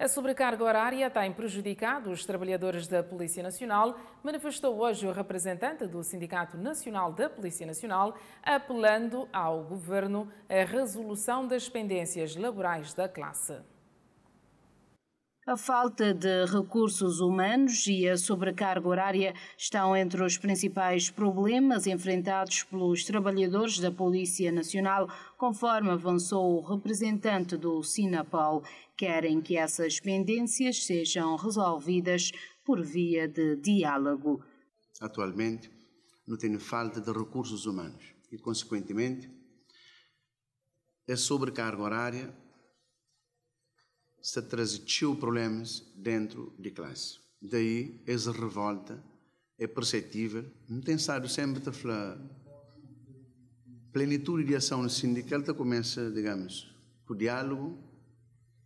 A sobrecarga horária tem prejudicado os trabalhadores da Polícia Nacional, manifestou hoje o representante do Sindicato Nacional da Polícia Nacional, apelando ao Governo a resolução das pendências laborais da classe. A falta de recursos humanos e a sobrecarga horária estão entre os principais problemas enfrentados pelos trabalhadores da Polícia Nacional, conforme avançou o representante do Sinapol. Querem que essas pendências sejam resolvidas por via de diálogo. Atualmente, não tem falta de recursos humanos e, consequentemente, a sobrecarga horária se transitiu problemas dentro de classe. Daí, essa revolta é perceptível. Não tem sabe sempre a falar. Plenitude de ação sindical tá começa, digamos, com diálogo,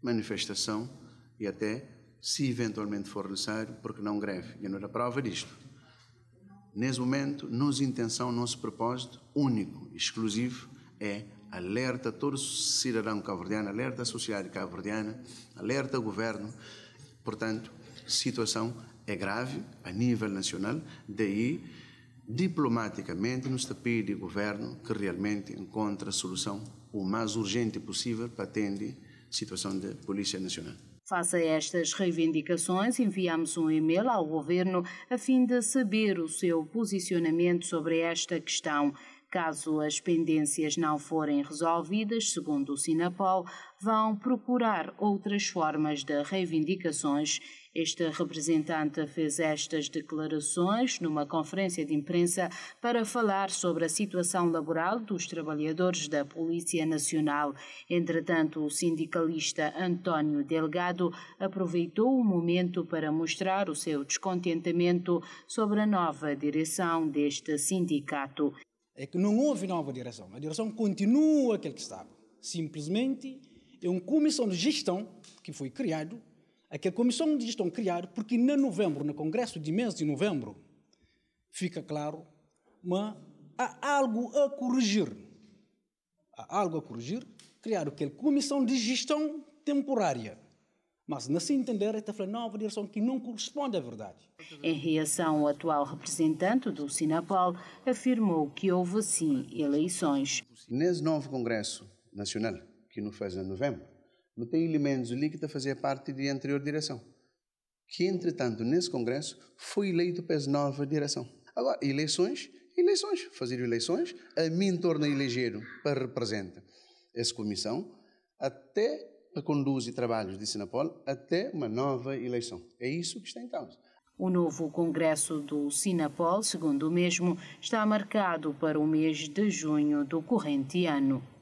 manifestação e até, se eventualmente for necessário, porque não greve. E não era prova disto. Nesse momento, nossa intenção, nosso propósito único, exclusivo, é alerta todo cidadão cabo-verdiano, alerta a sociedade cabo-verdiana, alerta o governo. Portanto, situação é grave a nível nacional, daí diplomaticamente nos pede o governo que realmente encontre a solução o mais urgente possível para atender a situação da Polícia Nacional. Face a estas reivindicações, enviamos um e-mail ao governo a fim de saber o seu posicionamento sobre esta questão. Caso as pendências não forem resolvidas, segundo o Sinapol, vão procurar outras formas de reivindicações. Este representante fez estas declarações numa conferência de imprensa para falar sobre a situação laboral dos trabalhadores da Polícia Nacional. Entretanto, o sindicalista António Delgado aproveitou o momento para mostrar o seu descontentamento sobre a nova direção deste sindicato é que não houve nova direção. A direção continua aquele que estava. Simplesmente é uma comissão de gestão que foi criada, aquela comissão de gestão criada porque na novembro, no congresso de mês de novembro, fica claro, mas há algo a corrigir. Há algo a corrigir, Criar aquela comissão de gestão temporária. Mas, nesse entender, está falando nova direção que não corresponde à verdade. Em reação, o atual representante do Sinapol afirmou que houve, sim, eleições. Nesse novo Congresso Nacional, que nos faz em novembro, não tem elementos ali que a fazer parte da anterior direção. Que, entretanto, nesse Congresso, foi eleito para essa nova direção. Agora, eleições, eleições. Fazer eleições, a mim torna eleger para representar essa comissão, até conduz e trabalhos de Sinapol até uma nova eleição. É isso que está em causa. O novo congresso do Sinapol, segundo o mesmo, está marcado para o mês de junho do corrente ano.